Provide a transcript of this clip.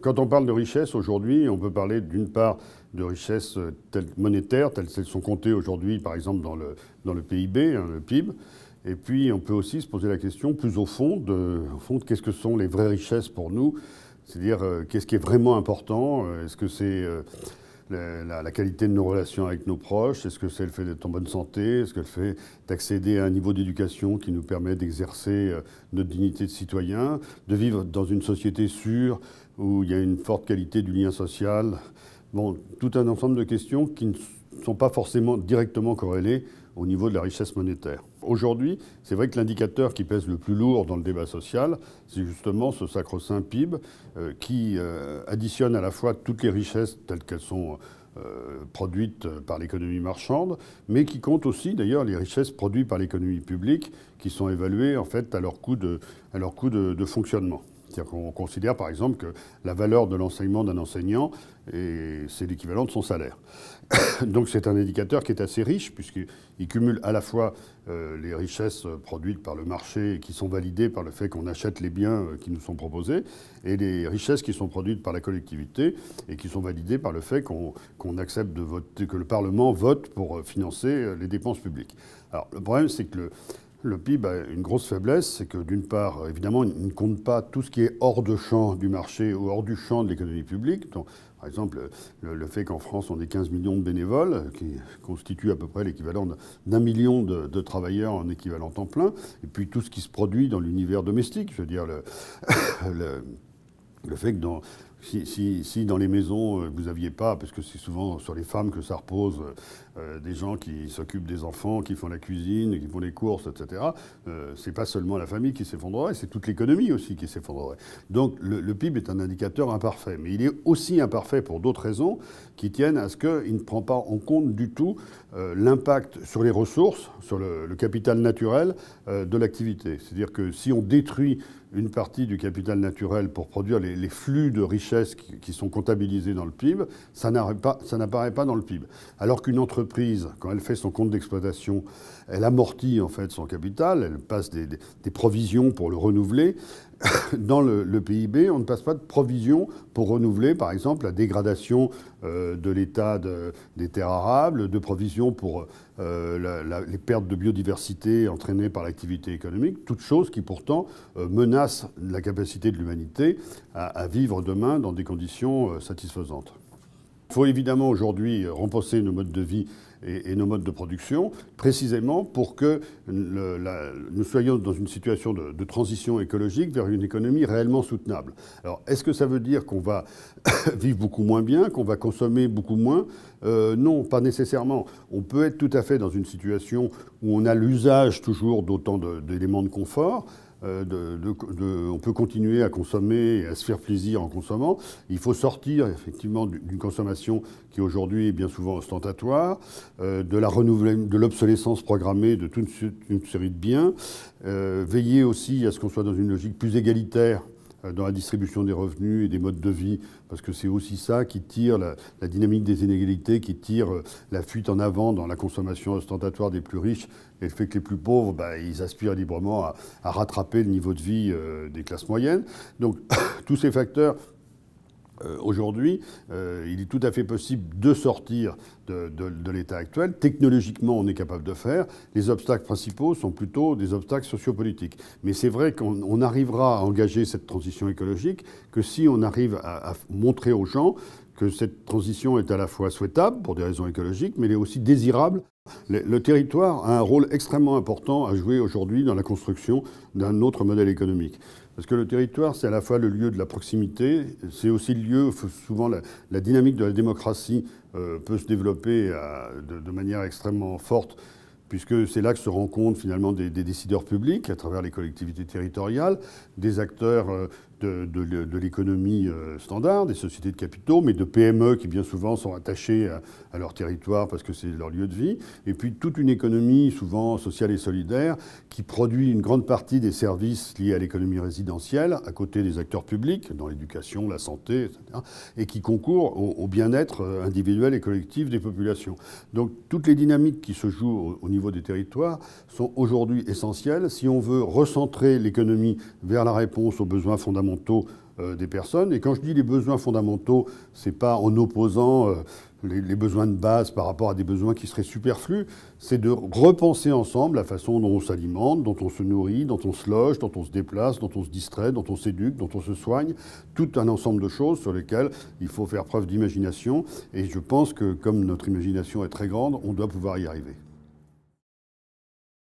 Quand on parle de richesse aujourd'hui, on peut parler d'une part de richesses euh, telles, monétaires, telles qu'elles sont comptées aujourd'hui, par exemple, dans le, dans le PIB, hein, le PIB. Et puis, on peut aussi se poser la question, plus au fond, de, fond, qu'est-ce que sont les vraies richesses pour nous C'est-à-dire, euh, qu'est-ce qui est vraiment important euh, Est-ce que c'est la, qualité de nos relations avec nos proches Est-ce que c'est le fait d'être en bonne santé Est-ce que le fait d'accéder à un niveau d'éducation qui nous permet d'exercer euh, notre dignité de citoyen De vivre dans une société sûre où il y a une forte qualité du lien social Bon, tout un ensemble de questions qui ne sont pas forcément directement corrélées au niveau de la richesse monétaire aujourd'hui, c'est vrai que l'indicateur qui pèse le plus lourd dans le débat social, c'est justement ce sacro-saint PIB euh, qui euh, additionne à la fois toutes les richesses telles qu'elles sont euh, produites par l'économie marchande, mais qui compte aussi d'ailleurs les richesses produites par l'économie publique qui sont évaluées en fait à leur coût de fonctionnement qu'on considère par exemple que la valeur de l'enseignement d'un enseignant, c'est l'équivalent de son salaire. Donc c'est un indicateur qui est assez riche, puisqu'il cumule à la fois euh, les richesses produites par le marché et qui sont validées par le fait qu'on achète les biens euh, qui nous sont proposés, et les richesses qui sont produites par la collectivité et qui sont validées par le fait qu'on accepte de voter, que le Parlement vote pour euh, financer les dépenses publiques. Alors le problème, c'est que le, le PIB a une grosse faiblesse, c'est que d'une part, évidemment, il ne compte pas tout ce qui est hors de champ du marché ou hors du champ de l'économie publique. par exemple, le, fait qu'en France, on ait 15 millions de bénévoles, qui constituent à peu près l'équivalent d'un million de, travailleurs en équivalent temps plein, et puis tout ce qui se produit dans l'univers domestique, je veux dire, le, le fait que dans si, dans les maisons, euh, vous n'aviez pas, parce que c'est souvent sur les femmes que ça repose, euh, euh, des gens qui s'occupent des enfants, qui font la cuisine, qui font les courses, etc., ce c'est pas seulement la famille qui s'effondrerait, c'est toute l'économie aussi qui s'effondrerait. Donc le, PIB est un indicateur imparfait, mais il est aussi imparfait pour d'autres raisons qui tiennent à ce qu'il ne prend pas en compte du tout l'impact sur les ressources, sur le, capital naturel de l'activité. C'est-à-dire que si on détruit une partie du capital naturel pour produire les, flux de richesse, qui, sont comptabilisés dans le PIB, ça n'apparaît pas dans le PIB. Alors qu'une entreprise, quand elle fait son compte d'exploitation, elle amortit en fait son capital, elle passe des provisions pour le renouveler, dans le, PIB, on ne passe pas de provision pour renouveler, par exemple, la dégradation euh, de l'état des terres arables, de provision pour euh, les pertes de biodiversité entraînées par l'activité économique, toutes choses qui pourtant euh, menacent la capacité de l'humanité à, vivre demain dans des conditions satisfaisantes. Il faut évidemment aujourd'hui renforcer nos modes de vie et, nos modes de production, précisément pour que nous soyons dans une situation de, transition écologique vers une économie réellement soutenable. Alors, est-ce que ça veut dire qu'on va vivre beaucoup moins bien, qu'on va consommer beaucoup moins euh, Non, pas nécessairement. On peut être tout à fait dans une situation où on a l'usage toujours d'autant d'éléments de confort. Euh, on peut continuer à consommer et à se faire plaisir en consommant. Il faut sortir effectivement d'une consommation qui aujourd'hui est bien souvent ostentatoire, euh, de l'obsolescence programmée de toute une, série de biens, euh, veiller aussi à ce qu'on soit dans une logique plus égalitaire euh, dans la distribution des revenus et des modes de vie, parce que c'est aussi ça qui tire la, dynamique des inégalités, qui tire euh, la fuite en avant dans la consommation ostentatoire des plus riches, et fait que les plus pauvres, bah, ils aspirent librement à, rattraper le niveau de vie euh, des classes moyennes. Donc tous ces facteurs euh, aujourd'hui, euh, il est tout à fait possible de sortir de, l'état actuel. Technologiquement, on est capable de faire. Les obstacles principaux sont plutôt des obstacles sociopolitiques. Mais c'est vrai qu'on arrivera à engager cette transition écologique que si on arrive à montrer aux gens que cette transition est à la fois souhaitable pour des raisons écologiques, mais elle est aussi désirable. Le, territoire a un rôle extrêmement important à jouer aujourd'hui dans la construction d'un autre modèle économique. Parce que le territoire, c'est à la fois le lieu de la proximité, c'est aussi le lieu, où souvent la, dynamique de la démocratie euh, peut se développer euh, de, manière extrêmement forte puisque c'est là que se rencontrent finalement des, décideurs publics à travers les collectivités territoriales, des acteurs euh, de, l'économie euh, standard, des sociétés de capitaux, mais de PME qui bien souvent sont attachées à, leur territoire parce que c'est leur lieu de vie, et puis toute une économie souvent sociale et solidaire qui produit une grande partie des services liés à l'économie résidentielle à côté des acteurs publics dans l'éducation, la santé, etc., et qui concourt au, bien-être euh, individuel et collectif des populations. Donc toutes les dynamiques qui se jouent au niveau des territoires sont aujourd'hui essentielles si on veut recentrer l'économie vers la réponse aux besoins fondamentaux euh, des personnes. Et quand je dis les besoins fondamentaux, ce n'est pas en opposant euh, les, les, besoins de base par rapport à des besoins qui seraient superflus, c'est de repenser ensemble la façon dont on s'alimente, dont on se nourrit, dont on se loge, dont on se déplace, dont on se distrait, dont on s'éduque, dont on se soigne, tout un ensemble de choses sur lesquelles il faut faire preuve d'imagination. Et je pense que comme notre imagination est très grande, on doit pouvoir y arriver.